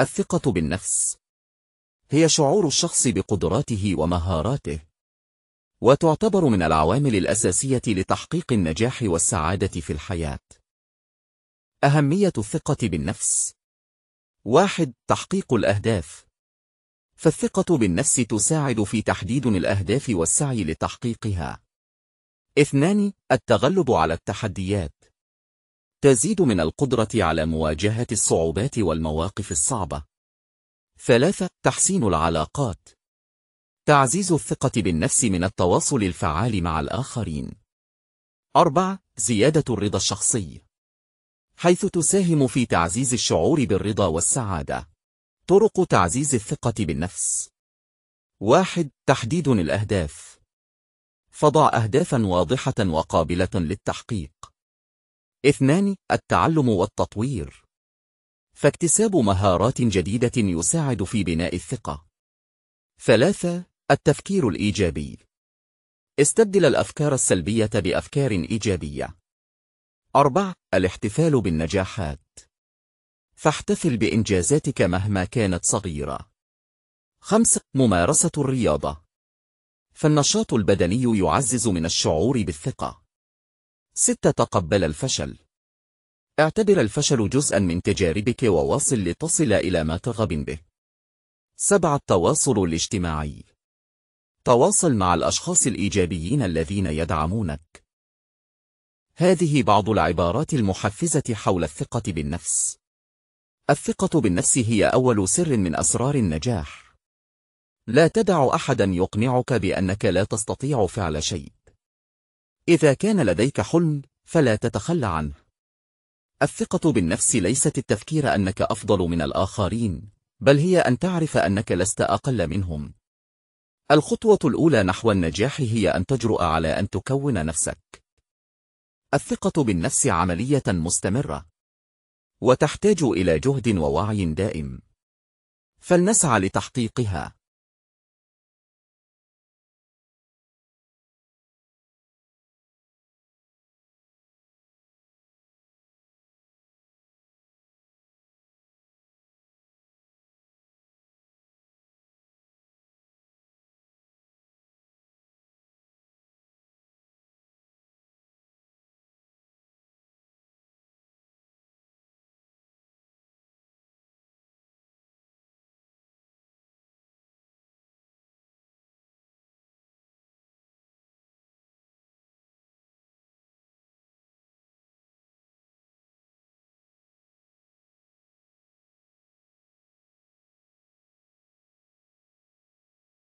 الثقة بالنفس هي شعور الشخص بقدراته ومهاراته وتعتبر من العوامل الأساسية لتحقيق النجاح والسعادة في الحياة أهمية الثقة بالنفس واحد تحقيق الأهداف فالثقة بالنفس تساعد في تحديد الأهداف والسعي لتحقيقها اثنان التغلب على التحديات تزيد من القدرة على مواجهة الصعوبات والمواقف الصعبة. ثلاثة تحسين العلاقات تعزيز الثقة بالنفس من التواصل الفعال مع الآخرين. أربعة زيادة الرضا الشخصي حيث تساهم في تعزيز الشعور بالرضا والسعادة. طرق تعزيز الثقة بالنفس واحد تحديد الأهداف فضع أهدافا واضحة وقابلة للتحقيق اثنان التعلم والتطوير فاكتساب مهارات جديدة يساعد في بناء الثقة ثلاثة التفكير الإيجابي استبدل الأفكار السلبية بأفكار إيجابية أربع الاحتفال بالنجاحات فاحتفل بإنجازاتك مهما كانت صغيرة خمسة ممارسة الرياضة فالنشاط البدني يعزز من الشعور بالثقة 6. تقبل الفشل اعتبر الفشل جزءا من تجاربك وواصل لتصل إلى ما ترغب به 7. التواصل الاجتماعي تواصل مع الأشخاص الإيجابيين الذين يدعمونك هذه بعض العبارات المحفزة حول الثقة بالنفس الثقة بالنفس هي أول سر من أسرار النجاح لا تدع أحدا يقنعك بأنك لا تستطيع فعل شيء إذا كان لديك حلم فلا تتخلى عنه الثقة بالنفس ليست التفكير أنك أفضل من الآخرين بل هي أن تعرف أنك لست أقل منهم الخطوة الأولى نحو النجاح هي أن تجرؤ على أن تكون نفسك الثقة بالنفس عملية مستمرة وتحتاج إلى جهد ووعي دائم فلنسعى لتحقيقها